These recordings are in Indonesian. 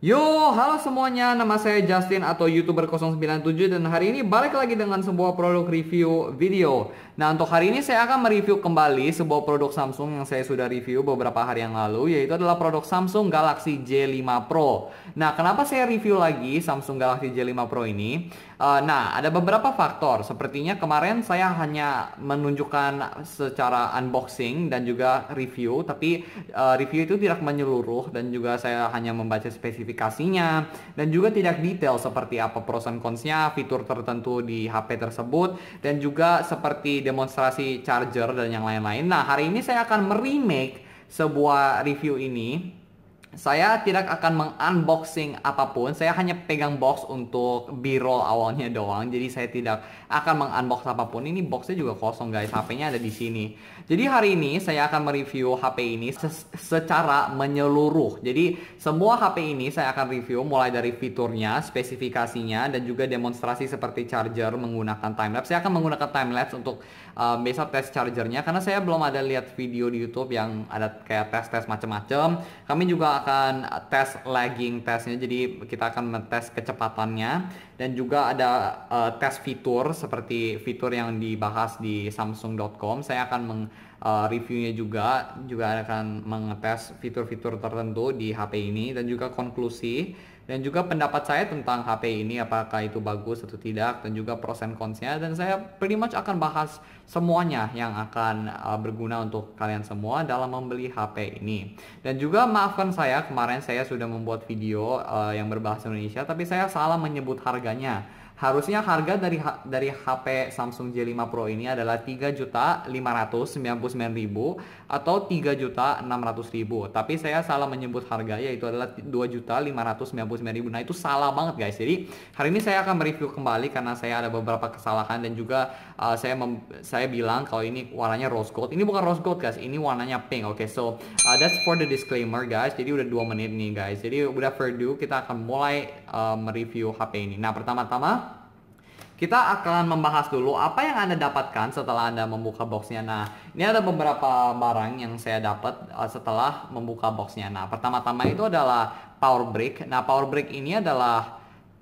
Yo, halo semuanya, nama saya Justin atau YouTuber 097 dan hari ini balik lagi dengan sebuah produk review video. Nah untuk hari ini saya akan mereview kembali sebuah produk Samsung yang saya sudah review beberapa hari yang lalu yaitu adalah produk Samsung Galaxy J5 Pro. Nah kenapa saya review lagi Samsung Galaxy J5 Pro ini? Uh, nah ada beberapa faktor. Sepertinya kemarin saya hanya menunjukkan secara unboxing dan juga review, tapi uh, review itu tidak menyeluruh dan juga saya hanya membaca spesifikasinya dan juga tidak detail seperti apa pros and consnya, fitur tertentu di HP tersebut dan juga seperti demonstrasi charger dan yang lain-lain. Nah, hari ini saya akan meremake sebuah review ini. Saya tidak akan mengunboxing apapun, saya hanya pegang box untuk b-roll awalnya doang. Jadi saya tidak akan mengunbox apapun. Ini boxnya juga kosong guys, HP-nya ada di sini. Jadi hari ini saya akan mereview HP ini secara menyeluruh. Jadi semua HP ini saya akan review mulai dari fiturnya, spesifikasinya, dan juga demonstrasi seperti charger menggunakan timelapse. Saya akan menggunakan timelapse untuk uh, eh, besok tes chargernya karena saya belum ada lihat video di YouTube yang ada kayak tes-tes macam-macam. Kami juga akan tes lagging testnya. Jadi kita akan tes kecepatannya dan juga ada uh, tes fitur seperti fitur yang dibahas di samsung.com. Saya akan meng uh, reviewnya juga juga akan mengetes fitur-fitur tertentu di HP ini dan juga konklusi dan juga pendapat saya tentang HP ini apakah itu bagus atau tidak dan juga pros and consnya dan saya pretty much akan bahas semuanya yang akan uh, berguna untuk kalian semua dalam membeli HP ini dan juga maafkan saya kemarin saya sudah membuat video uh, yang berbahasa Indonesia tapi saya salah menyebut harganya Harusnya harga dari dari HP Samsung J5 Pro ini adalah 3.599.000 atau 3.600.000. Tapi saya salah menyebut harga yaitu adalah 2.599.000. Nah, itu salah banget guys. Jadi, hari ini saya akan mereview kembali karena saya ada beberapa kesalahan dan juga uh, saya saya bilang kalau ini warnanya rose gold. Ini bukan rose gold guys, ini warnanya pink. Oke, okay, so uh, that's for the disclaimer guys. Jadi udah 2 menit nih guys. Jadi udah do kita akan mulai uh, mereview HP ini. Nah, pertama-tama kita akan membahas dulu apa yang Anda dapatkan setelah Anda membuka boxnya. Nah, ini ada beberapa barang yang saya dapat eh, setelah membuka boxnya. Nah, pertama-tama itu adalah power brick. Nah, power brick ini adalah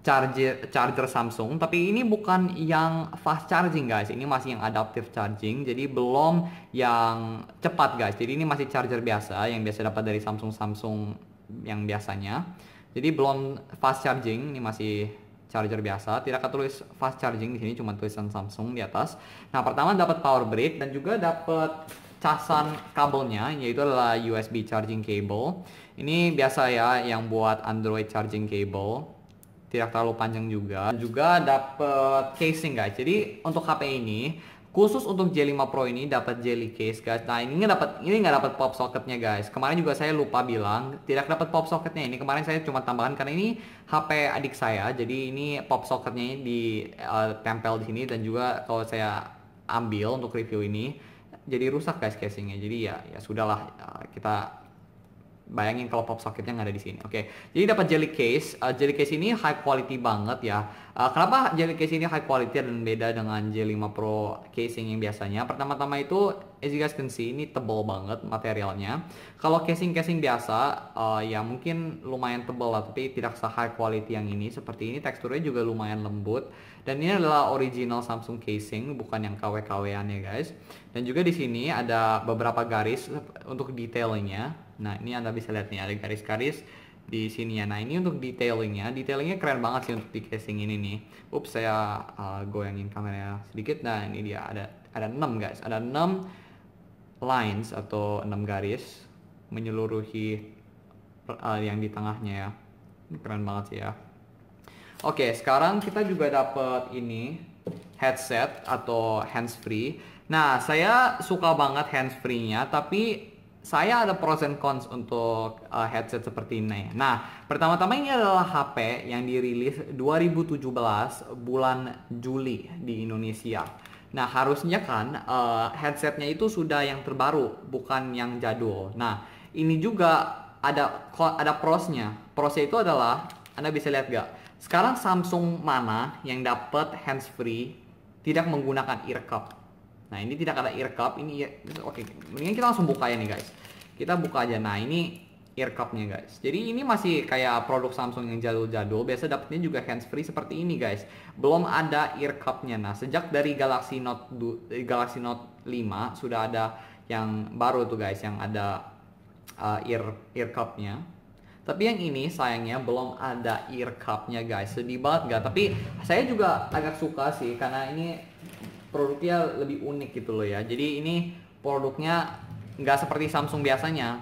charger charger Samsung tapi ini bukan yang fast charging guys ini masih yang adaptive charging jadi belum yang cepat guys jadi ini masih charger biasa yang biasa dapat dari Samsung Samsung yang biasanya jadi belum fast charging ini masih charger biasa, tidak akan tulis fast charging di sini, cuma tulisan Samsung di atas. Nah, pertama dapat power brick dan juga dapat casan kabelnya, yaitu adalah USB charging cable. Ini biasa ya yang buat Android charging cable. Tidak terlalu panjang juga. Dan juga dapat casing guys. Jadi untuk HP ini Khusus untuk J5 Pro ini dapat jelly case guys. Nah ini nggak dapat ini nggak dapat pop socketnya guys. Kemarin juga saya lupa bilang tidak dapat pop socketnya. Ini kemarin saya cuma tambahkan karena ini HP adik saya. Jadi ini pop socketnya ini ditempel eh, di sini dan juga kalau saya ambil untuk review ini jadi rusak guys casingnya. Jadi ya ya sudahlah eh, kita Bayangin kalau pop socketnya nggak ada di sini. Oke, okay. jadi dapat jelly case. Uh, jelly case ini high quality banget ya. Uh, kenapa jelly case ini high quality dan beda dengan J5 Pro casing yang biasanya? Pertama-tama itu, as you guys can see, ini tebal banget materialnya. Kalau casing-casing biasa, uh, ya mungkin lumayan tebal lah, tapi tidak se-high quality yang ini. Seperti ini teksturnya juga lumayan lembut. Dan ini adalah original Samsung casing, bukan yang kw kw ya, guys. Dan juga di sini ada beberapa garis untuk detailnya Nah ini Anda bisa lihat nih ada garis-garis di sini ya. Nah ini untuk detailingnya, detailingnya keren banget sih untuk di casing ini nih. Ups saya uh, goyangin kameranya sedikit. Nah ini dia ada ada 6 guys, ada 6 lines atau 6 garis menyeluruhi uh, yang di tengahnya ya. Ini keren banget sih ya. Oke, sekarang kita juga dapat ini headset atau hands free. Nah, saya suka banget hands free-nya, tapi saya ada pros and cons untuk uh, headset seperti ini. Nah, pertama-tama ini adalah HP yang dirilis 2017 bulan Juli di Indonesia. Nah, harusnya kan uh, headsetnya itu sudah yang terbaru, bukan yang jadul. Nah, ini juga ada ada prosnya. Prosnya itu adalah Anda bisa lihat gak? Sekarang Samsung mana yang dapat hands free tidak menggunakan earcup? Nah ini tidak ada ear cup, ini ya oke, okay. mendingan kita langsung buka ya nih guys. Kita buka aja. Nah ini ear cupnya guys. Jadi ini masih kayak produk Samsung yang jadul-jadul. Biasa dapetnya juga hands free seperti ini guys. Belum ada ear cupnya. Nah sejak dari Galaxy Note eh, Galaxy Note 5 sudah ada yang baru tuh guys, yang ada uh, ear ear cupnya. Tapi yang ini sayangnya belum ada ear cupnya guys. Sedih banget gak? Tapi saya juga agak suka sih karena ini produknya lebih unik gitu loh ya. Jadi ini produknya nggak seperti Samsung biasanya.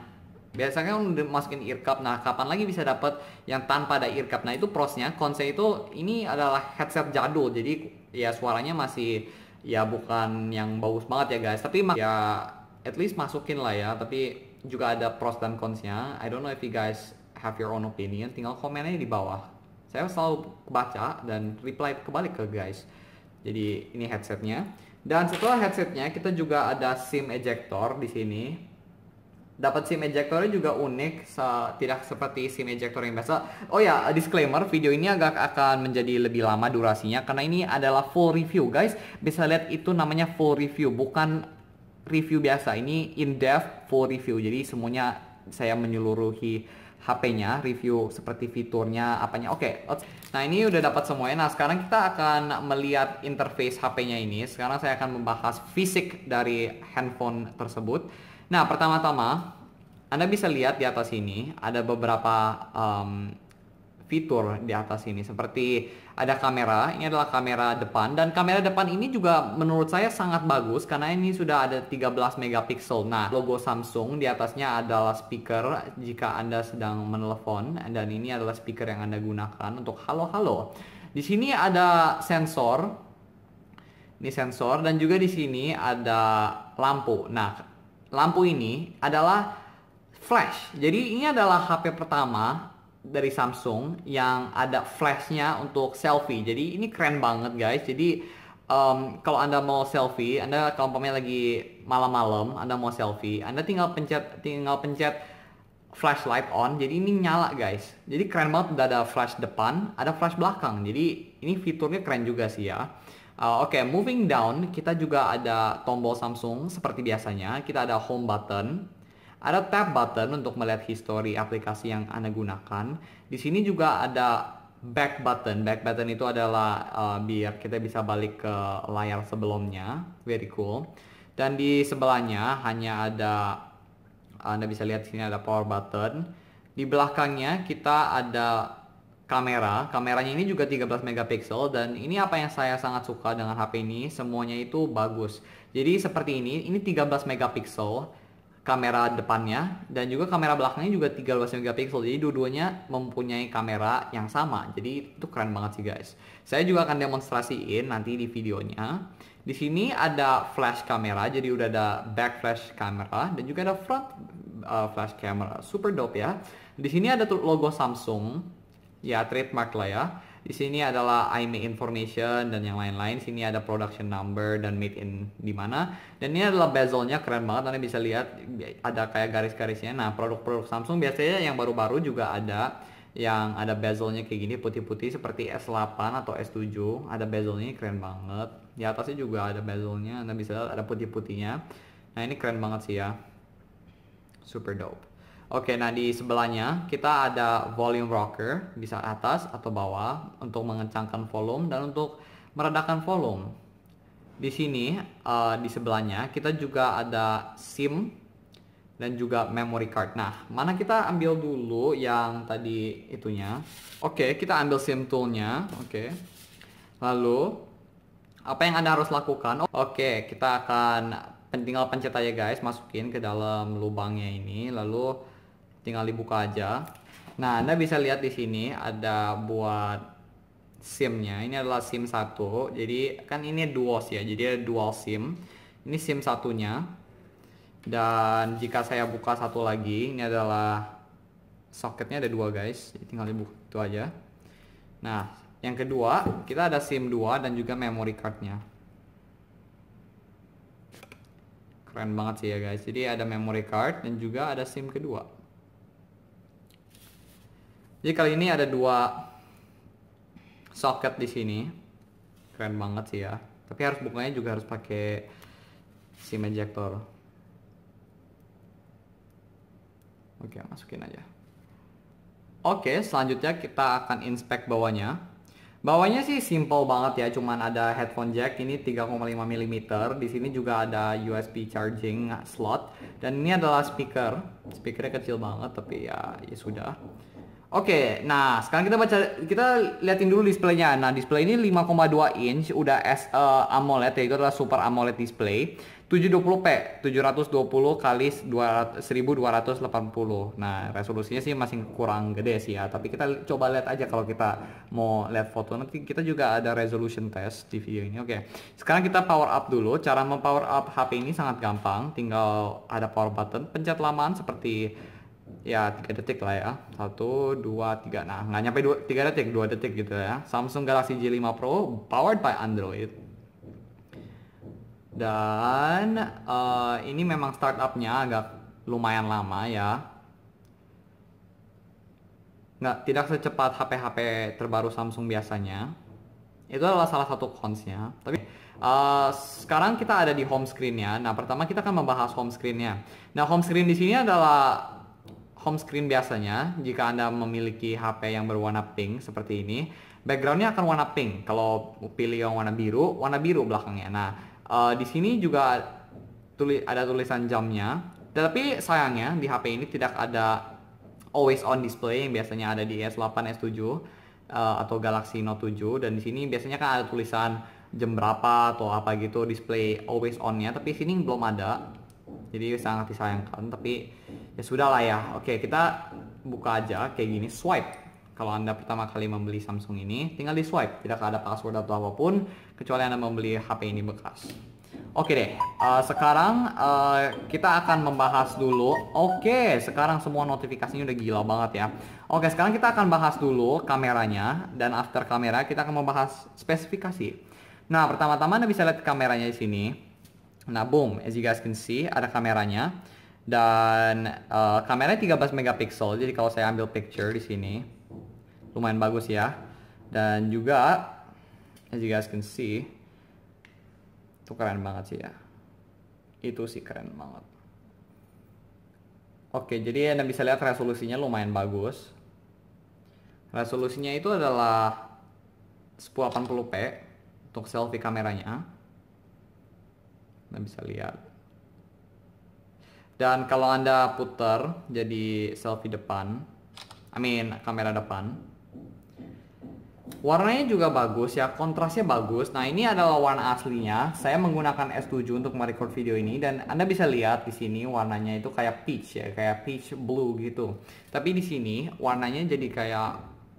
Biasanya kan masukin earcup. Nah, kapan lagi bisa dapat yang tanpa ada earcup? Nah, itu prosnya. Konsep itu ini adalah headset jadul. Jadi ya suaranya masih ya bukan yang bagus banget ya guys. Tapi ya at least masukin lah ya. Tapi juga ada pros dan consnya. I don't know if you guys have your own opinion. Tinggal komennya di bawah. Saya selalu baca dan reply kebalik ke guys. Jadi ini headsetnya. Dan setelah headsetnya kita juga ada SIM ejector di sini. Dapat SIM ejectornya juga unik, tidak seperti SIM ejector yang biasa. Oh ya, disclaimer, video ini agak akan menjadi lebih lama durasinya karena ini adalah full review, guys. Bisa lihat itu namanya full review, bukan review biasa. Ini in depth full review. Jadi semuanya saya menyeluruhi HP-nya, review seperti fiturnya, apanya. Oke. Okay. Nah, ini udah dapat semuanya. Nah, sekarang kita akan melihat interface HP-nya ini. Sekarang saya akan membahas fisik dari handphone tersebut. Nah, pertama-tama, Anda bisa lihat di atas ini ada beberapa um, fitur di atas ini seperti ada kamera, ini adalah kamera depan dan kamera depan ini juga menurut saya sangat bagus karena ini sudah ada 13 megapiksel. Nah, logo Samsung di atasnya adalah speaker jika Anda sedang menelepon dan ini adalah speaker yang Anda gunakan untuk halo-halo. Di sini ada sensor. Ini sensor dan juga di sini ada lampu. Nah, lampu ini adalah flash. Jadi ini adalah HP pertama dari Samsung yang ada flashnya untuk selfie. Jadi ini keren banget guys. Jadi um, kalau anda mau selfie, anda kalau pemain lagi malam-malam, anda mau selfie, anda tinggal pencet tinggal pencet flashlight on. Jadi ini nyala guys. Jadi keren banget udah ada flash depan, ada flash belakang. Jadi ini fiturnya keren juga sih ya. Uh, Oke, okay, moving down, kita juga ada tombol Samsung seperti biasanya. Kita ada home button, ada tab button untuk melihat history aplikasi yang Anda gunakan. Di sini juga ada back button. Back button itu adalah uh, biar kita bisa balik ke layar sebelumnya. Very cool. Dan di sebelahnya hanya ada Anda bisa lihat sini ada power button. Di belakangnya kita ada kamera. Kameranya ini juga 13 megapiksel dan ini apa yang saya sangat suka dengan HP ini, semuanya itu bagus. Jadi seperti ini, ini 13 megapiksel kamera depannya dan juga kamera belakangnya juga 13 megapiksel. Jadi dua-duanya mempunyai kamera yang sama. Jadi itu keren banget sih guys. Saya juga akan demonstrasiin nanti di videonya. Di sini ada flash kamera, jadi udah ada back flash kamera dan juga ada front uh, flash camera. Super dope ya. Di sini ada logo Samsung. Ya trademark lah ya. Di sini adalah IMEI information dan yang lain-lain. Sini ada production number dan made in di mana. Dan ini adalah bezelnya keren banget. Anda bisa lihat ada kayak garis-garisnya. Nah, produk-produk Samsung biasanya yang baru-baru juga ada yang ada bezelnya kayak gini putih-putih seperti S8 atau S7 ada bezelnya keren banget di atasnya juga ada bezelnya anda bisa lihat ada putih-putihnya nah ini keren banget sih ya super dope Oke, nah di sebelahnya kita ada volume rocker, bisa atas atau bawah untuk mengencangkan volume dan untuk meredakan volume. Di sini, uh, di sebelahnya kita juga ada SIM dan juga memory card. Nah, mana kita ambil dulu yang tadi itunya. Oke, kita ambil SIM toolnya. Oke. Lalu, apa yang Anda harus lakukan? Oke, kita akan tinggal pencet aja guys, masukin ke dalam lubangnya ini. Lalu, tinggal dibuka aja nah anda bisa lihat di sini ada buat SIM-nya. Ini adalah SIM 1. Jadi kan ini dual ya. Jadi ada dual SIM. Ini SIM satunya. Dan jika saya buka satu lagi, ini adalah soketnya ada dua guys. Jadi tinggal dibuka itu aja. Nah, yang kedua, kita ada SIM 2 dan juga memory card-nya. Keren banget sih ya guys. Jadi ada memory card dan juga ada SIM kedua. Jadi kali ini ada dua soket di sini. Keren banget sih ya. Tapi harus bukanya juga harus pakai SIM ejector. Oke, masukin aja. Oke, selanjutnya kita akan inspect bawahnya. Bawahnya sih simple banget ya, cuman ada headphone jack ini 3,5 mm. Di sini juga ada USB charging slot dan ini adalah speaker. Speakernya kecil banget tapi ya ya sudah. Oke, nah sekarang kita baca kita liatin dulu displaynya. Nah display ini 5,2 inch, udah S uh, eh, AMOLED yaitu itu adalah Super AMOLED display. 720p, 720 kali 1280. Nah resolusinya sih masih kurang gede sih ya, tapi kita coba lihat aja kalau kita mau lihat foto nanti kita juga ada resolution test di video ini. Oke, sekarang kita power up dulu. Cara mempower up HP ini sangat gampang, tinggal ada power button, pencet lamaan seperti ya tiga detik lah ya satu dua tiga nah nggak nyampe dua tiga detik dua detik gitu ya Samsung Galaxy J5 Pro powered by Android dan uh, ini memang startupnya agak lumayan lama ya nggak tidak secepat HP-HP terbaru Samsung biasanya itu adalah salah satu consnya tapi uh, sekarang kita ada di home screen ya nah pertama kita akan membahas home screen-nya. nah home screen di sini adalah home screen biasanya, jika Anda memiliki HP yang berwarna pink seperti ini, backgroundnya akan warna pink. Kalau pilih yang warna biru, warna biru belakangnya. Nah, uh, di sini juga tuli ada tulisan jamnya. Tetapi sayangnya di HP ini tidak ada always on display yang biasanya ada di S8, S7 uh, atau Galaxy Note 7 dan di sini biasanya kan ada tulisan jam berapa atau apa gitu display always on-nya tapi sini belum ada jadi sangat disayangkan tapi ya sudah lah ya oke kita buka aja kayak gini swipe kalau anda pertama kali membeli Samsung ini tinggal di swipe tidak ada password atau apapun kecuali anda membeli HP ini bekas Oke deh, uh, sekarang uh, kita akan membahas dulu. Oke, sekarang semua notifikasinya udah gila banget ya. Oke, sekarang kita akan bahas dulu kameranya dan after kamera kita akan membahas spesifikasi. Nah, pertama-tama Anda bisa lihat kameranya di sini. Nah, boom, as you guys can see, ada kameranya. Dan uh, kameranya 13 megapiksel. Jadi kalau saya ambil picture di sini, lumayan bagus ya. Dan juga as you guys can see, itu keren banget sih ya. Itu sih keren banget. Oke, jadi Anda bisa lihat resolusinya lumayan bagus. Resolusinya itu adalah 1080p untuk selfie kameranya. Anda bisa lihat. Dan kalau Anda putar jadi selfie depan, I mean kamera depan, warnanya juga bagus ya, kontrasnya bagus. Nah ini adalah warna aslinya, saya menggunakan S7 untuk merecord video ini dan Anda bisa lihat di sini warnanya itu kayak peach ya, kayak peach blue gitu. Tapi di sini warnanya jadi kayak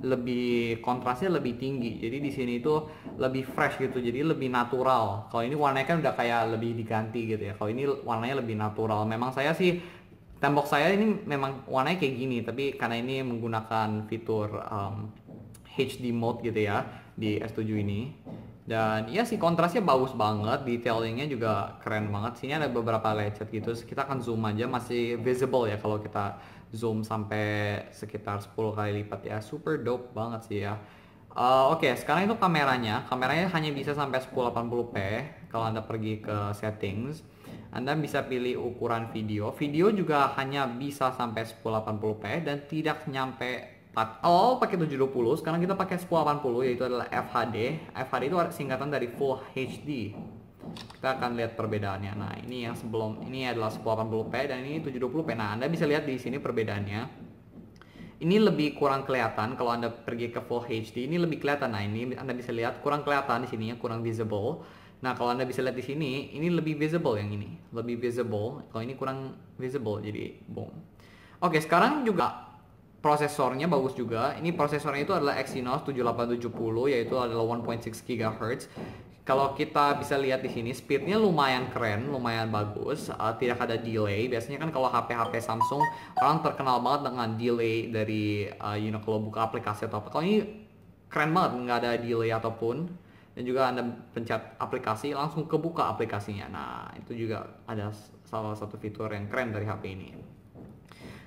lebih kontrasnya lebih tinggi jadi di sini itu lebih fresh gitu jadi lebih natural kalau ini warnanya kan udah kayak lebih diganti gitu ya kalau ini warnanya lebih natural memang saya sih tembok saya ini memang warnanya kayak gini tapi karena ini menggunakan fitur um, HD mode gitu ya di S7 ini dan ya sih kontrasnya bagus banget detailingnya juga keren banget sini ada beberapa lecet gitu kita akan zoom aja masih visible ya kalau kita zoom sampai sekitar 10 kali lipat ya super dope banget sih ya Uh, Oke, okay, sekarang itu kameranya. Kameranya hanya bisa sampai 1080p kalau Anda pergi ke settings. Anda bisa pilih ukuran video. Video juga hanya bisa sampai 1080p dan tidak nyampe 4. Oh, pakai 720. Sekarang kita pakai 1080 yaitu adalah FHD. FHD itu singkatan dari Full HD kita akan lihat perbedaannya nah ini yang sebelum ini adalah 1080p dan ini 720p nah anda bisa lihat di sini perbedaannya ini lebih kurang kelihatan kalau anda pergi ke full HD ini lebih kelihatan nah ini anda bisa lihat kurang kelihatan di sini ya, kurang visible Nah, kalau Anda bisa lihat di sini, ini lebih visible yang ini. Lebih visible. Kalau ini kurang visible, jadi boom. Oke, sekarang juga prosesornya bagus juga. Ini prosesornya itu adalah Exynos 7870, yaitu adalah 1.6 GHz. Kalau kita bisa lihat di sini speednya lumayan keren, lumayan bagus, uh, tidak ada delay. Biasanya kan kalau HP-HP Samsung orang terkenal banget dengan delay dari uh, you know kalau buka aplikasi atau apa. Kalau ini keren banget, nggak ada delay ataupun. Dan juga anda pencet aplikasi langsung kebuka aplikasinya. Nah itu juga ada salah satu fitur yang keren dari HP ini.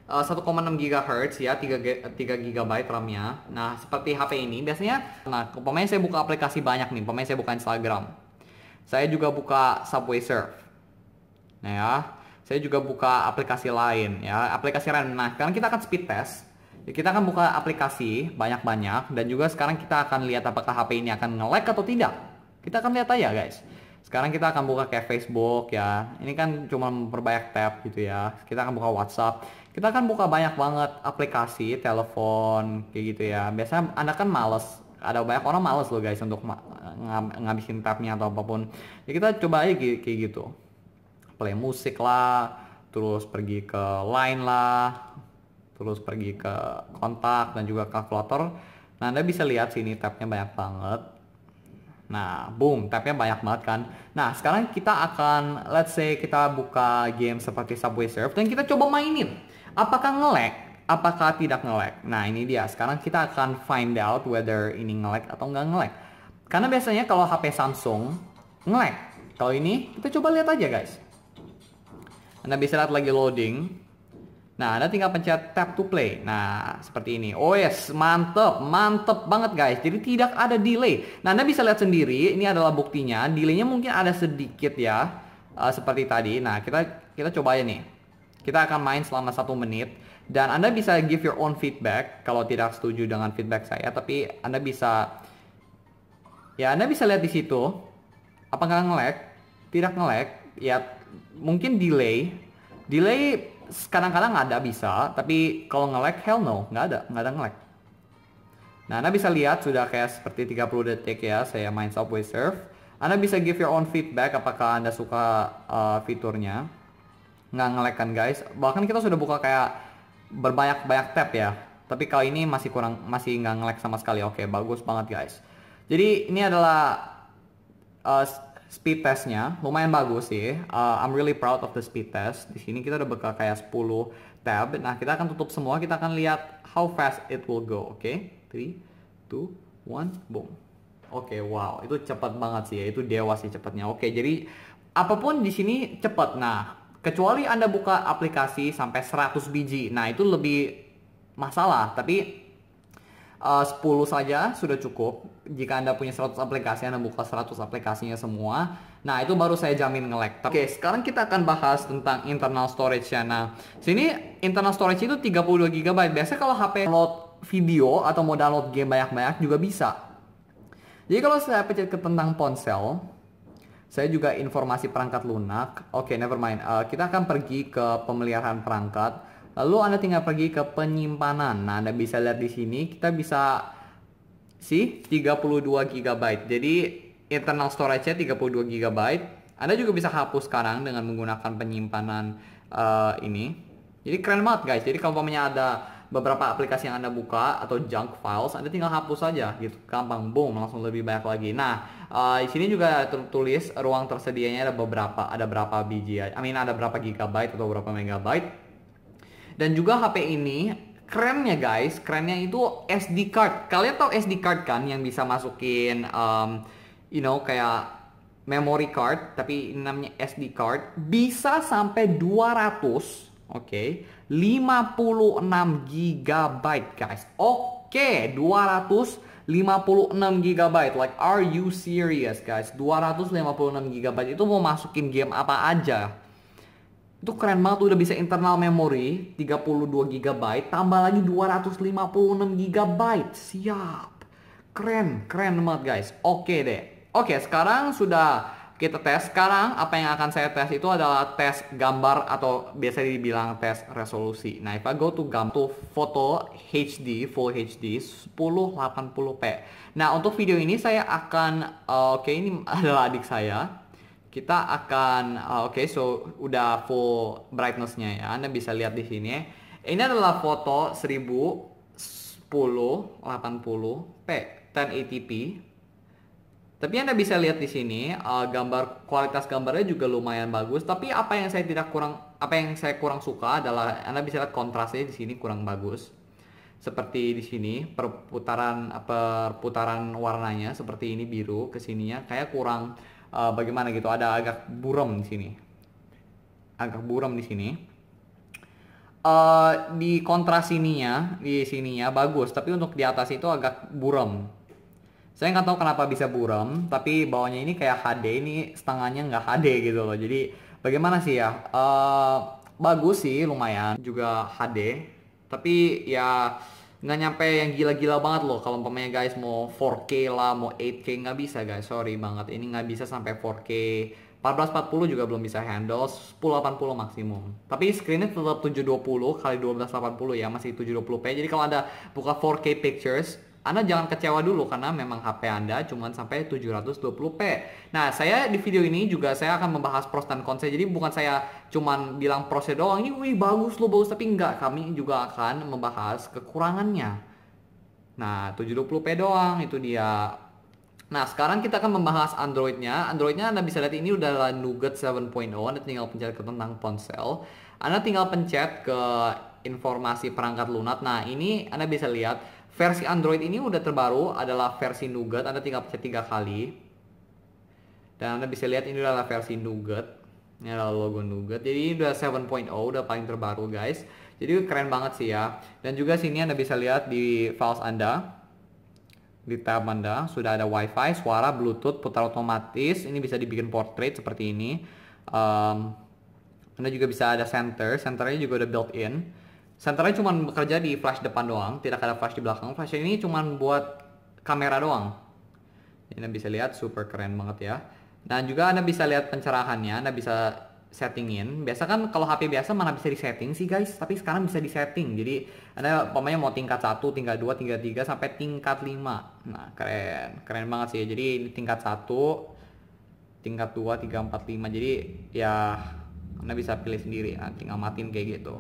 1,6 eh, GHz ya 3 3 GB RAM-nya. Nah, seperti HP ini biasanya nah pemain saya buka aplikasi banyak nih, pemain saya buka Instagram. Saya juga buka Subway Surf. Nah ya, saya juga buka aplikasi lain ya, aplikasi random. Nah, sekarang kita akan speed test kita akan buka aplikasi banyak-banyak dan juga sekarang kita akan lihat apakah HP ini akan nge-lag atau tidak. Kita akan lihat aja guys. Sekarang kita akan buka kayak Facebook ya. Ini kan cuma memperbanyak tab gitu ya. Kita akan buka WhatsApp kita kan buka banyak banget aplikasi telepon kayak gitu ya biasanya anda kan males ada banyak orang males loh guys untuk ngabisin tabnya atau apapun ya kita coba aja kayak gitu play musik lah terus pergi ke line lah terus pergi ke kontak dan juga kalkulator nah anda bisa lihat sini tabnya banyak banget Nah, boom, tabnya banyak banget kan. Nah, sekarang kita akan, let's say kita buka game seperti Subway Surf dan kita coba mainin. Apakah ngelek? Apakah tidak ngelek? Nah ini dia, sekarang kita akan find out whether ini ngelek atau nggak ngelek. Karena biasanya kalau HP Samsung ngelek. Kalau ini, kita coba lihat aja guys. Anda bisa lihat lagi loading. Nah, Anda tinggal pencet tap to play. Nah, seperti ini. Oh yes, mantep, mantep banget guys. Jadi tidak ada delay. Nah, Anda bisa lihat sendiri, ini adalah buktinya. Delaynya mungkin ada sedikit ya, uh, seperti tadi. Nah, kita kita coba aja nih. Kita akan main selama satu menit dan Anda bisa give your own feedback kalau tidak setuju dengan feedback saya, tapi Anda bisa ya Anda bisa lihat di situ apakah ngelek tidak ngelek ya mungkin delay. Delay kadang-kadang ada bisa, tapi kalau ngelek hell no, nggak ada, nggak ada ngelek Nah, Anda bisa lihat sudah kayak seperti 30 detik ya saya main Subway Surf. Anda bisa give your own feedback apakah Anda suka uh, fiturnya nggak ngelag kan guys. Bahkan kita sudah buka kayak berbanyak-banyak tab ya. Tapi kali ini masih kurang masih nggak ngelag sama sekali. Oke, bagus banget guys. Jadi ini adalah uh, speed testnya lumayan bagus sih. Uh, I'm really proud of the speed test. Di sini kita udah buka kayak 10 tab. Nah, kita akan tutup semua. Kita akan lihat how fast it will go. Oke, okay? 3, 2, 1, boom. Oke, okay, wow. Itu cepat banget sih ya. Itu dewa sih cepatnya. Oke, jadi apapun di sini cepat. Nah, Kecuali Anda buka aplikasi sampai 100 biji. Nah, itu lebih masalah, tapi eh, uh, 10 saja sudah cukup. Jika Anda punya 100 aplikasi, Anda buka 100 aplikasinya semua. Nah, itu baru saya jamin nge Oke, sekarang kita akan bahas tentang internal storage ya. Nah, sini internal storage itu 32 GB. Biasanya kalau HP load video atau mau download game banyak-banyak juga bisa. Jadi kalau saya pencet ke tentang ponsel, saya juga informasi perangkat lunak. Oke, okay, never mind. Uh, kita akan pergi ke pemeliharaan perangkat. Lalu Anda tinggal pergi ke penyimpanan. Nah, Anda bisa lihat di sini kita bisa sih 32 GB. Jadi internal storage-nya 32 GB. Anda juga bisa hapus sekarang dengan menggunakan penyimpanan uh, ini. Jadi keren banget guys. Jadi kalau ada beberapa aplikasi yang Anda buka atau junk files, Anda tinggal hapus saja gitu. Gampang, boom, langsung lebih banyak lagi. Nah, uh, di sini juga tertulis ruang tersedianya ada beberapa, ada berapa biji, I mean ada berapa gigabyte atau berapa megabyte. Dan juga HP ini kerennya guys, kerennya itu SD card. Kalian tahu SD card kan yang bisa masukin um, you know kayak memory card tapi namanya SD card bisa sampai 200 Oke, okay. 56 GB guys. Oke, okay. 256 GB. Like are you serious guys? 256 GB itu mau masukin game apa aja? Itu keren banget udah bisa internal memory 32 GB tambah lagi 256 GB. Siap. Keren, keren banget guys. Oke okay deh. Oke, okay, sekarang sudah kita tes sekarang apa yang akan saya tes itu adalah tes gambar atau biasa dibilang tes resolusi. Nah, if I go to gambar to foto HD full HD 1080p. Nah, untuk video ini saya akan uh, oke okay, ini adalah adik saya. Kita akan uh, oke okay, so udah full brightnessnya ya. Anda bisa lihat di sini. Ini adalah foto 1080p 1080p tapi Anda bisa lihat di sini uh, gambar kualitas gambarnya juga lumayan bagus, tapi apa yang saya tidak kurang apa yang saya kurang suka adalah Anda bisa lihat kontrasnya di sini kurang bagus. Seperti di sini perputaran eh, perputaran warnanya seperti ini biru ke sininya kayak kurang uh, bagaimana gitu, ada agak buram di sini. Agak buram di sini. Uh, di kontras sininya, di sininya bagus, tapi untuk di atas itu agak buram saya nggak tahu kenapa bisa buram tapi bawahnya ini kayak HD ini setengahnya nggak HD gitu loh jadi bagaimana sih ya uh, bagus sih lumayan juga HD tapi ya nggak nyampe yang gila-gila banget loh kalau umpamanya guys mau 4K lah mau 8K nggak bisa guys sorry banget ini nggak bisa sampai 4K 1440 juga belum bisa handle, 1080 maksimum. Tapi screennya tetap 720 kali 1280 ya, masih 720p. Jadi kalau ada buka 4K pictures, anda jangan kecewa dulu karena memang HP Anda cuma sampai 720p. Nah, saya di video ini juga saya akan membahas pros dan cons. Jadi bukan saya cuma bilang prosnya doang ini wih bagus lo bagus tapi enggak. Kami juga akan membahas kekurangannya. Nah, 720p doang itu dia. Nah, sekarang kita akan membahas Android-nya. Android-nya Anda bisa lihat ini udah Nougat 7.0. Anda tinggal pencet ke tentang ponsel. Anda tinggal pencet ke informasi perangkat lunak. Nah, ini Anda bisa lihat versi Android ini udah terbaru adalah versi Nougat. Anda tinggal pencet tiga kali. Dan Anda bisa lihat ini adalah versi Nougat. Ini adalah logo Nougat. Jadi ini udah 7.0, udah paling terbaru guys. Jadi keren banget sih ya. Dan juga sini Anda bisa lihat di files Anda di tab Anda sudah ada WiFi, suara, Bluetooth, putar otomatis. Ini bisa dibikin portrait seperti ini. Um, anda juga bisa ada center, centernya juga udah built-in. Senternya cuma bekerja di flash depan doang, tidak ada flash di belakang. Flash ini cuma buat kamera doang. Ini bisa lihat super keren banget ya. Dan juga Anda bisa lihat pencerahannya, Anda bisa settingin. Biasa kan kalau HP biasa mana bisa disetting sih guys, tapi sekarang bisa disetting. Jadi Anda pokoknya mau tingkat satu, tingkat dua, tingkat tiga sampai tingkat lima. Nah, keren. Keren banget sih. Ya. Jadi ini tingkat satu, tingkat dua, tiga, empat, lima. Jadi ya Anda bisa pilih sendiri, nah, tinggal matiin kayak gitu.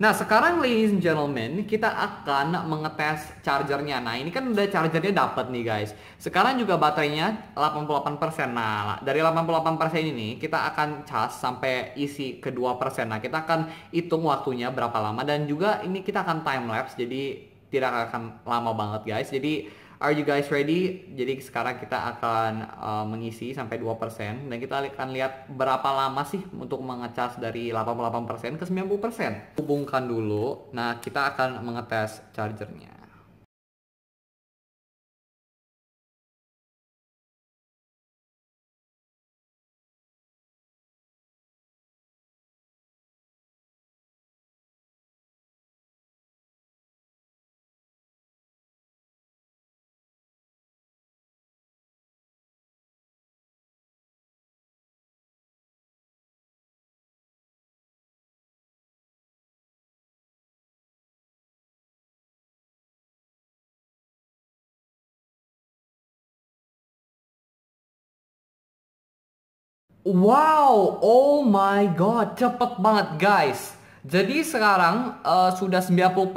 Nah sekarang ladies and gentlemen kita akan mengetes chargernya. Nah ini kan udah chargernya dapat nih guys. Sekarang juga baterainya 88%. Nah dari 88% ini kita akan charge sampai isi ke 2%. Nah kita akan hitung waktunya berapa lama dan juga ini kita akan time lapse jadi tidak akan lama banget guys. Jadi Are you guys ready? Jadi sekarang kita akan uh, mengisi sampai 2% dan kita akan lihat berapa lama sih untuk mengecas dari 88% ke 90%. Hubungkan dulu. Nah, kita akan mengetes chargernya. Wow, oh my god, cepet banget guys. Jadi sekarang uh, sudah 90%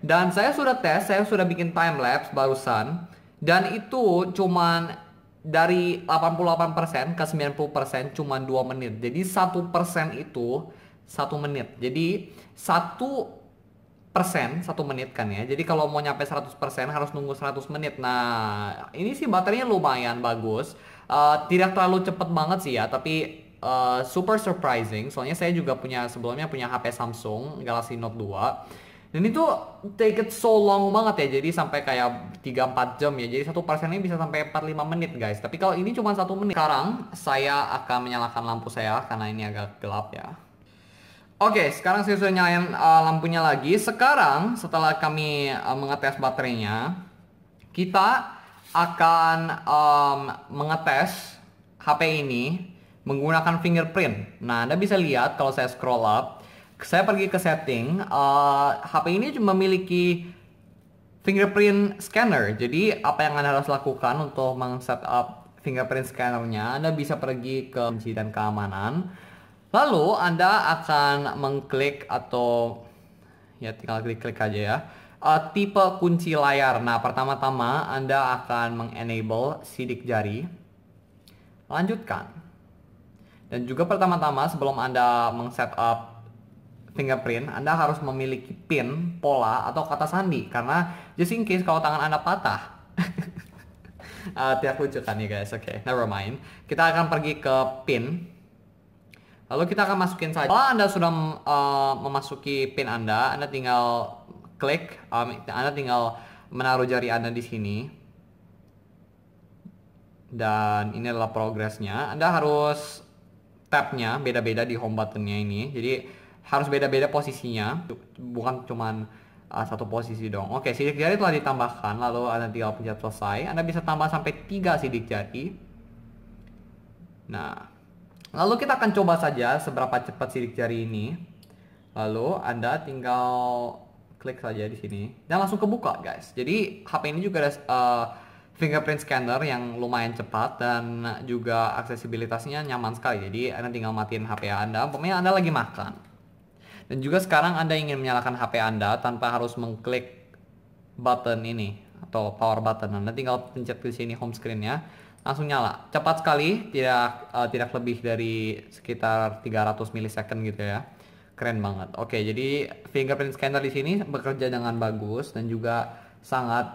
dan saya sudah tes, saya sudah bikin time lapse barusan dan itu cuman dari 88% ke 90% cuman 2 menit. Jadi 1% itu 1 menit. Jadi 1 persen satu menit kan ya. Jadi kalau mau nyampe 100% harus nunggu 100 menit. Nah, ini sih baterainya lumayan bagus. Eh, tidak terlalu cepet banget sih ya, tapi uh, super surprising. Soalnya saya juga punya sebelumnya punya HP Samsung Galaxy Note 2. Dan itu take it so long banget ya, jadi sampai kayak 3-4 jam ya. Jadi satu persennya bisa sampai 4-5 menit guys. Tapi kalau ini cuma satu menit. Sekarang saya akan menyalakan lampu saya karena ini agak gelap ya. Oke, okay, sekarang saya sudah nyalain uh, lampunya lagi. Sekarang setelah kami uh, mengetes baterainya, kita akan um, mengetes HP ini menggunakan fingerprint. Nah, Anda bisa lihat kalau saya scroll up, saya pergi ke setting, uh, eh, HP ini cuma memiliki fingerprint scanner. Jadi, apa yang Anda harus lakukan untuk meng-setup fingerprint nya Anda bisa pergi ke kunci dan keamanan. Lalu, Anda akan mengklik atau ya tinggal klik-klik aja ya uh, tipe kunci layar. Nah, pertama-tama Anda akan mengenable sidik jari. Lanjutkan. Dan juga pertama-tama sebelum Anda meng-setup fingerprint, Anda harus memiliki pin, pola, atau kata sandi. Karena just in case kalau tangan Anda patah. uh, tiap lucu kan ya guys, oke, okay, never mind. Kita akan pergi ke pin. Lalu kita akan masukin saja. Kalau Anda sudah uh, memasuki pin Anda, Anda tinggal klik, um, Anda tinggal menaruh jari Anda di sini. Dan ini adalah progresnya. Anda harus tapnya beda-beda di home buttonnya ini. Jadi harus beda-beda posisinya, bukan cuman uh, satu posisi dong. Oke, sidik jari telah ditambahkan, lalu Anda tinggal pencet selesai. Anda bisa tambah sampai 3 sidik jari. Nah, lalu kita akan coba saja seberapa cepat sidik jari ini. Lalu Anda tinggal klik saja di sini dan langsung kebuka guys. Jadi HP ini juga ada uh, fingerprint scanner yang lumayan cepat dan juga aksesibilitasnya nyaman sekali. Jadi Anda tinggal matiin HP Anda, pokoknya Anda lagi makan. Dan juga sekarang Anda ingin menyalakan HP Anda tanpa harus mengklik button ini atau power button. Anda tinggal pencet di sini home screen-nya, langsung nyala. Cepat sekali, tidak uh, tidak lebih dari sekitar 300 milisecond gitu ya keren banget. Oke, jadi fingerprint scanner di sini bekerja dengan bagus dan juga sangat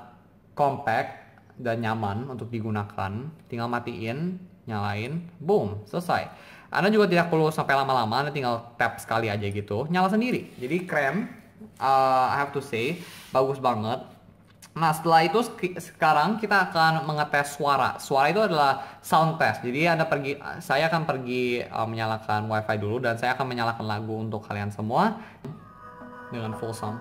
compact dan nyaman untuk digunakan. Tinggal matiin, nyalain, boom, selesai. Anda juga tidak perlu sampai lama-lama, Anda tinggal tap sekali aja gitu, nyala sendiri. Jadi keren, uh, I have to say, bagus banget. Nah, setelah itu sekarang kita akan mengetes suara. Suara itu adalah sound test. Jadi Anda pergi saya akan pergi uh, menyalakan WiFi dulu dan saya akan menyalakan lagu untuk kalian semua dengan full sound.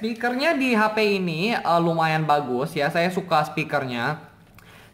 speakernya di HP ini uh, lumayan bagus ya. Saya suka speakernya.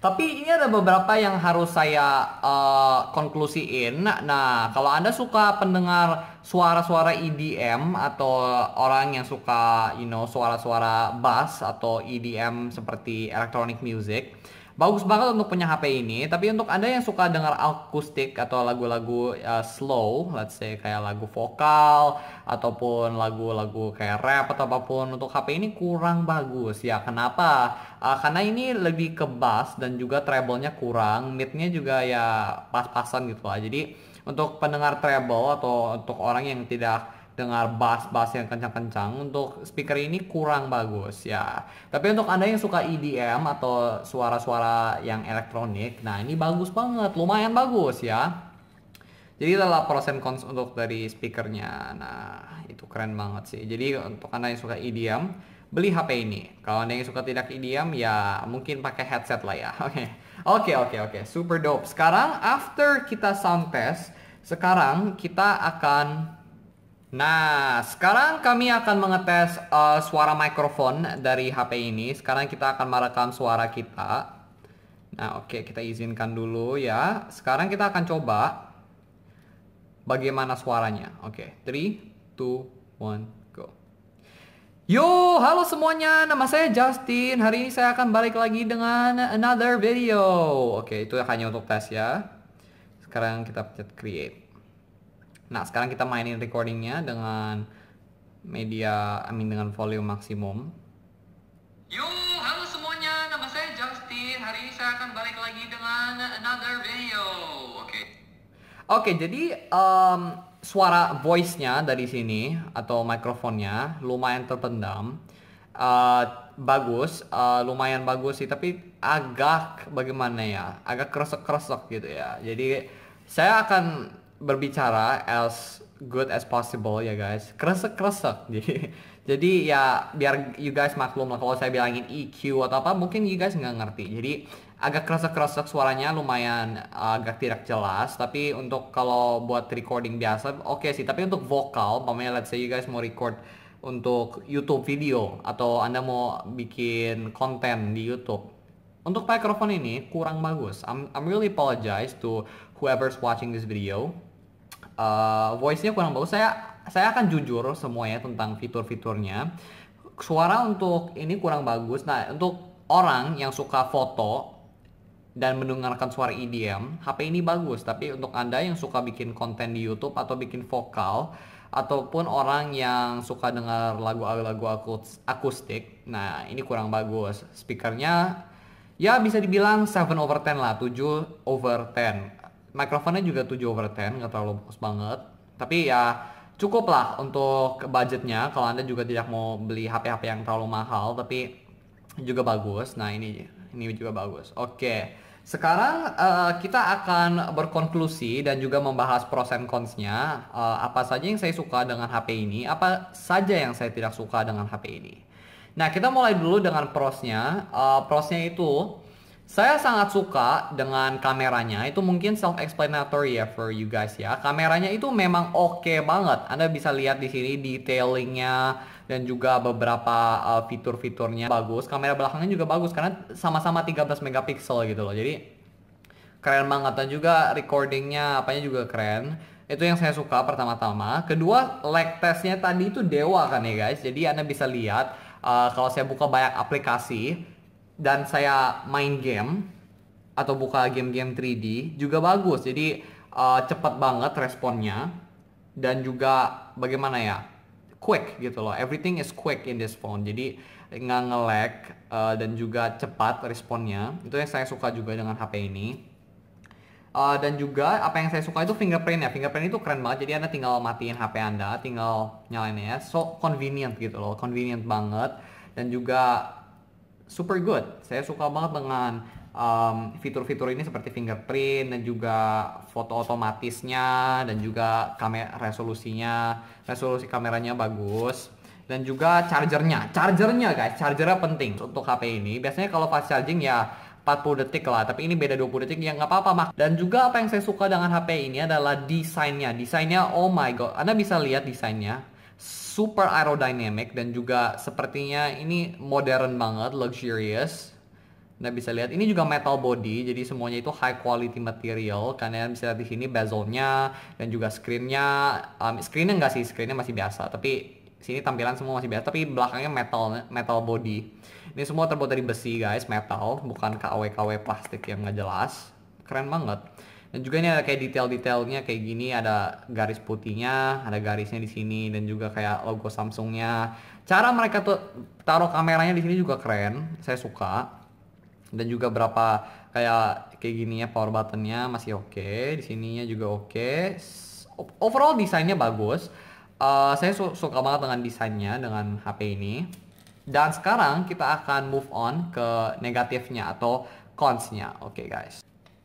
Tapi ini ada beberapa yang harus saya uh, konklusiin. Nah, kalau Anda suka pendengar suara-suara EDM atau orang yang suka you know suara-suara bass atau EDM seperti electronic music, bagus banget untuk punya HP ini tapi untuk anda yang suka dengar akustik atau lagu-lagu uh, slow let's say kayak lagu vokal ataupun lagu-lagu kayak rap atau apapun untuk HP ini kurang bagus ya kenapa uh, karena ini lebih ke bass dan juga treble-nya kurang mid-nya juga ya pas-pasan gitu lah jadi untuk pendengar treble atau untuk orang yang tidak dengar bass-bass yang kencang-kencang untuk speaker ini kurang bagus ya. Tapi untuk Anda yang suka EDM atau suara-suara yang elektronik, nah ini bagus banget, lumayan bagus ya. Jadi adalah pros and cons untuk dari speakernya. Nah, itu keren banget sih. Jadi untuk Anda yang suka EDM, beli HP ini. Kalau Anda yang suka tidak EDM, ya mungkin pakai headset lah ya. Oke. Oke, oke, oke. Super dope. Sekarang after kita sound test, sekarang kita akan Nah, sekarang kami akan mengetes uh, suara mikrofon dari HP ini. Sekarang kita akan merekam suara kita. Nah, oke, okay, kita izinkan dulu ya. Sekarang kita akan coba bagaimana suaranya. Oke, okay, 3, 2, 1. Yo, halo semuanya, nama saya Justin. Hari ini saya akan balik lagi dengan another video. Oke, itu hanya untuk tes ya. Sekarang kita pencet create. Nah, sekarang kita mainin recordingnya dengan media, I mean dengan volume maksimum. Yo, halo semuanya, nama saya Justin. Hari ini saya akan balik lagi dengan another video. Oke. Okay. Oke, okay, jadi um, suara voice-nya dari sini atau mikrofonnya lumayan terpendam. Uh, bagus, uh, lumayan bagus sih, tapi agak bagaimana ya, agak kresek-kresek gitu ya. Jadi saya akan berbicara as good as possible ya guys kresek kresek jadi jadi ya biar you guys maklum lah kalau saya bilangin EQ atau apa mungkin you guys nggak ngerti jadi agak kresek kresek suaranya lumayan eh, agak tidak jelas tapi untuk kalau buat recording biasa oke okay sih tapi untuk vokal pamanya let's say you guys mau record untuk YouTube video atau anda mau bikin konten di YouTube untuk microphone ini kurang bagus I'm I'm really apologize to whoever's watching this video uh, voice-nya kurang bagus. Saya saya akan jujur semuanya tentang fitur-fiturnya. Suara untuk ini kurang bagus. Nah, untuk orang yang suka foto dan mendengarkan suara EDM, HP ini bagus. Tapi untuk Anda yang suka bikin konten di YouTube atau bikin vokal, ataupun orang yang suka dengar lagu-lagu akustik. Nah, ini kurang bagus. Speakernya ya bisa dibilang 7 over 10 lah, 7 over 10. Mikrofonnya juga 7 over 10, nggak terlalu bagus banget. Tapi ya cukup lah untuk budgetnya kalau Anda juga tidak mau beli HP-HP yang terlalu mahal tapi juga bagus. Nah, ini ini juga bagus. Oke. Sekarang uh, kita akan berkonklusi dan juga membahas pros and cons Uh, eh, apa saja yang saya suka dengan HP ini, apa saja yang saya tidak suka dengan HP ini. Nah, kita mulai dulu dengan prosnya. Uh, prosnya itu saya sangat suka dengan kameranya, itu mungkin self-explanatory ya for you guys ya. Kameranya itu memang oke okay banget, Anda bisa lihat di sini detailingnya dan juga beberapa uh, fitur-fiturnya bagus. Kamera belakangnya juga bagus karena sama-sama 13 megapiksel gitu loh, jadi keren banget dan juga recordingnya apanya juga keren. Itu yang saya suka pertama-tama. Kedua, lag testnya tadi itu dewa kan ya guys, jadi Anda bisa lihat uh, kalau saya buka banyak aplikasi dan saya main game atau buka game-game 3D juga bagus. Jadi uh, cepat banget responnya dan juga bagaimana ya? quick gitu loh. Everything is quick in this phone. Jadi nggak ngelek uh, dan juga cepat responnya. Itu yang saya suka juga dengan HP ini. Uh, dan juga apa yang saya suka itu fingerprint ya. Fingerprint itu keren banget. Jadi Anda tinggal matiin HP Anda, tinggal nyalainnya. Ya. So convenient gitu loh. Convenient banget dan juga super good. Saya suka banget dengan fitur um, fitur-fitur ini seperti fingerprint dan juga foto otomatisnya dan juga kamera resolusinya, resolusi kameranya bagus dan juga chargernya. Chargernya guys, chargernya penting untuk HP ini. Biasanya kalau fast charging ya 40 detik lah, tapi ini beda 20 detik ya nggak apa-apa mak. Dan juga apa yang saya suka dengan HP ini adalah desainnya. Desainnya oh my god, Anda bisa lihat desainnya super aerodynamic dan juga sepertinya ini modern banget, luxurious. Anda nah, bisa lihat ini juga metal body, jadi semuanya itu high quality material. Kalian bisa lihat di sini bezelnya dan juga screennya, um, screennya enggak sih, screennya masih biasa, tapi sini tampilan semua masih biasa, tapi belakangnya metal metal body. Ini semua terbuat dari besi guys, metal, bukan KW KW plastik yang nggak jelas. Keren banget. Dan juga ini ada kayak detail-detailnya kayak gini, ada garis putihnya, ada garisnya di sini dan juga kayak logo Samsungnya. Cara mereka tuh taruh kameranya di sini juga keren, saya suka. Dan juga berapa kayak kayak gini ya power buttonnya masih oke, okay. di sininya juga oke. Okay. Overall desainnya bagus. Uh, saya su suka banget dengan desainnya dengan HP ini. Dan sekarang kita akan move on ke negatifnya atau consnya. Oke okay, guys.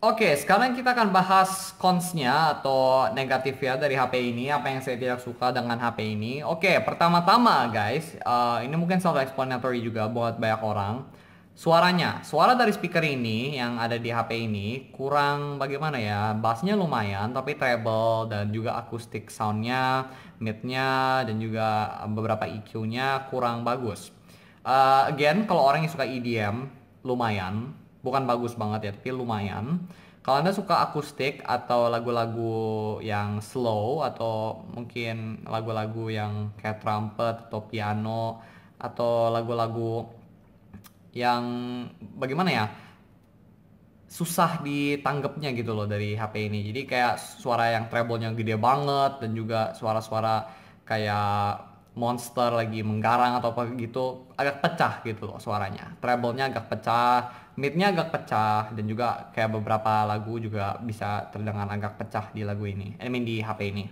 Oke, sekarang kita akan bahas cons-nya atau negatifnya dari HP ini, apa yang saya tidak suka dengan HP ini. Oke, pertama-tama guys, uh, ini mungkin self-explanatory juga buat banyak orang. Suaranya, suara dari speaker ini yang ada di HP ini kurang bagaimana ya, bassnya lumayan tapi treble dan juga akustik soundnya, midnya dan juga beberapa EQ-nya kurang bagus. Uh, again, kalau orang yang suka EDM, lumayan bukan bagus banget ya, tapi lumayan. Kalau Anda suka akustik atau lagu-lagu yang slow atau mungkin lagu-lagu yang kayak trumpet atau piano atau lagu-lagu yang bagaimana ya? susah ditanggapnya gitu loh dari HP ini. Jadi kayak suara yang treble-nya gede banget dan juga suara-suara kayak monster lagi menggarang atau apa gitu agak pecah gitu loh suaranya treble-nya agak pecah mid-nya agak pecah dan juga kayak beberapa lagu juga bisa terdengar agak pecah di lagu ini I mean di HP ini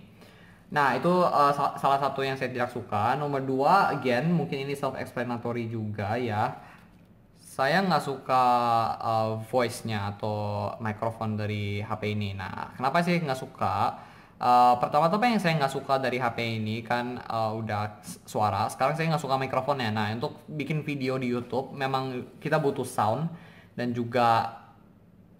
Nah itu uh, eh, sal salah satu yang saya tidak suka. Nomor dua, again mungkin ini self explanatory juga ya. Saya nggak suka uh, voice-nya atau microphone dari HP ini. Nah kenapa sih nggak suka? Eh, pertama tama yang saya nggak suka dari HP ini kan uh, udah suara. Sekarang saya nggak suka mikrofonnya. Nah untuk bikin video di YouTube memang kita butuh sound dan juga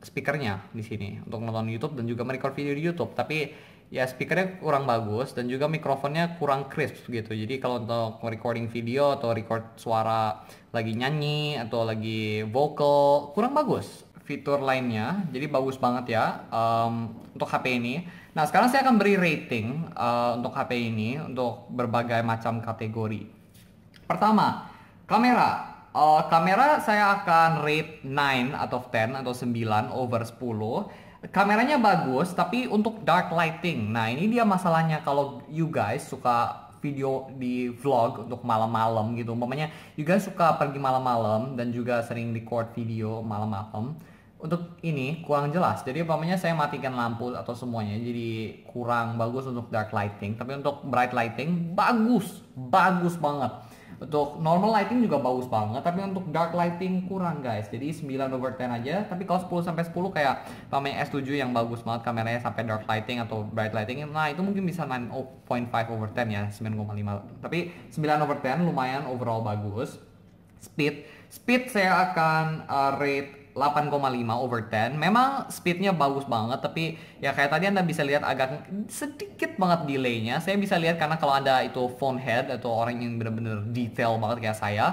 speakernya di sini untuk nonton YouTube dan juga merecord video di YouTube. Tapi ya speakernya kurang bagus dan juga mikrofonnya kurang crisp gitu. Jadi kalau untuk recording video atau record suara lagi nyanyi atau lagi vocal kurang bagus. Fitur lainnya jadi bagus banget ya um, untuk HP ini Nah, sekarang saya akan beri rating uh, untuk HP ini untuk berbagai macam kategori. Pertama, kamera. Uh, kamera saya akan rate 9 atau 10 atau 9 over 10. Kameranya bagus, tapi untuk dark lighting. Nah, ini dia masalahnya kalau you guys suka video di vlog untuk malam-malam gitu. Umpamanya you guys suka pergi malam-malam dan juga sering record video malam-malam untuk ini kurang jelas. Jadi umpamanya saya matikan lampu atau semuanya jadi kurang bagus untuk dark lighting, tapi untuk bright lighting bagus, bagus banget. Untuk normal lighting juga bagus banget, tapi untuk dark lighting kurang guys. Jadi 9 over 10 aja, tapi kalau 10 sampai 10 kayak pamer S7 yang bagus banget kameranya sampai dark lighting atau bright lighting, nah itu mungkin bisa 9.5 over 10 ya, 9,5. Tapi 9 over 10 lumayan overall bagus. Speed, speed saya akan uh, rate 8,5 over 10. Memang speednya bagus banget, tapi ya kayak tadi Anda bisa lihat agak sedikit banget delaynya. Saya bisa lihat karena kalau Anda itu phone head atau orang yang benar-benar detail banget kayak saya,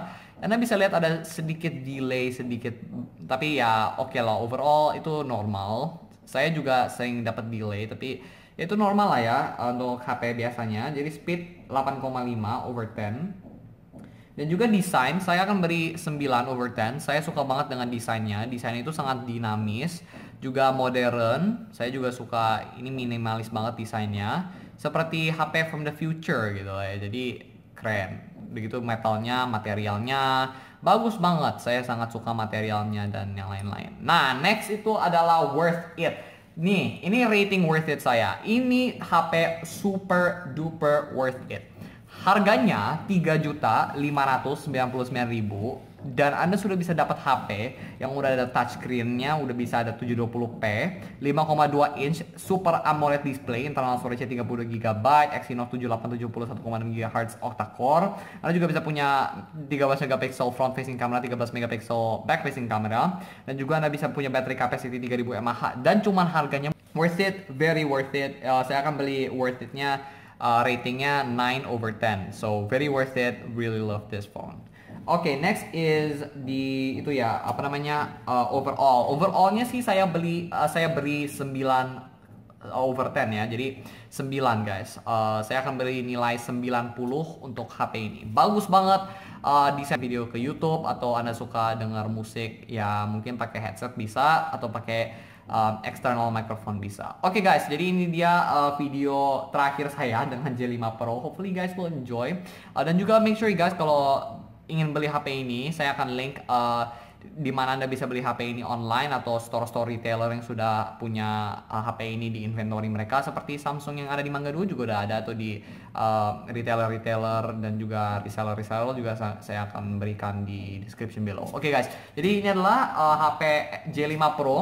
Anda bisa lihat ada sedikit delay, sedikit. Tapi ya oke okay lah, overall itu normal. Saya juga sering dapat delay, tapi ya itu normal lah ya untuk HP biasanya. Jadi speed 8,5 over 10. Dan juga desain, saya akan beri 9 over 10. Saya suka banget dengan desainnya. Desain itu sangat dinamis, juga modern. Saya juga suka ini minimalis banget desainnya. Seperti HP from the future gitu ya. Jadi keren. Begitu metalnya, materialnya bagus banget. Saya sangat suka materialnya dan yang lain-lain. Nah, next itu adalah worth it. Nih, ini rating worth it saya. Ini HP super duper worth it. Harganya 3.599.000 dan Anda sudah bisa dapat HP yang udah ada touchscreen-nya, udah bisa ada 720p, 5,2 inch Super AMOLED display, internal storage 30 GB, Exynos 7870 1,6 GHz octa-core. Anda juga bisa punya 13 megapiksel front facing camera, 13 megapiksel back facing camera, dan juga Anda bisa punya battery capacity 3000 mAh dan cuman harganya worth it, very worth it. Uh, saya akan beli worth it-nya uh, ratingnya 9 over 10 so very worth it really love this phone Oke, okay, next is di itu ya, apa namanya? Uh, overall. Overallnya sih saya beli uh, saya beri 9 uh, over 10 ya. Jadi 9 guys. Uh, saya akan beri nilai 90 untuk HP ini. Bagus banget. Uh, desain video ke YouTube atau Anda suka dengar musik ya mungkin pakai headset bisa atau pakai um, external microphone bisa. Oke okay guys, jadi ini dia uh, video terakhir saya dengan J5 Pro. Hopefully guys will enjoy. Uh, dan juga make sure guys kalau ingin beli HP ini, saya akan link uh, di mana Anda bisa beli HP ini online atau store-store retailer yang sudah punya uh, HP ini di inventory mereka seperti Samsung yang ada di Mangga 2 juga udah ada atau di uh, retailer-retailer uh, dan juga reseller-reseller juga saya akan berikan di description below. Oke okay guys, jadi ini adalah uh, HP J5 Pro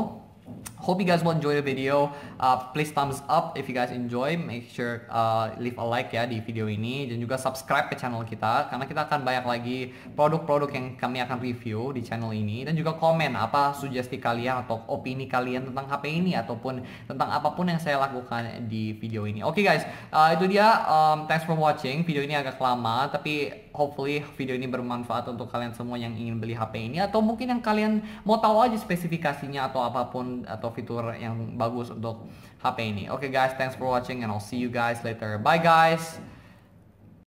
Hope you guys will enjoy the video. Uh, please thumbs up if you guys enjoy. Make sure uh, leave a like ya di video ini dan juga subscribe ke channel kita karena kita akan banyak lagi produk-produk yang kami akan review di channel ini dan juga komen apa sugesti kalian atau opini kalian tentang HP ini ataupun tentang apapun yang saya lakukan di video ini. Oke okay guys, uh, itu dia. Um, thanks for watching. Video ini agak lama tapi hopefully video ini bermanfaat untuk kalian semua yang ingin beli HP ini atau mungkin yang kalian mau tahu aja spesifikasinya atau apapun atau fitur yang bagus untuk HP ini. Oke okay guys, thanks for watching and I'll see you guys later. Bye guys.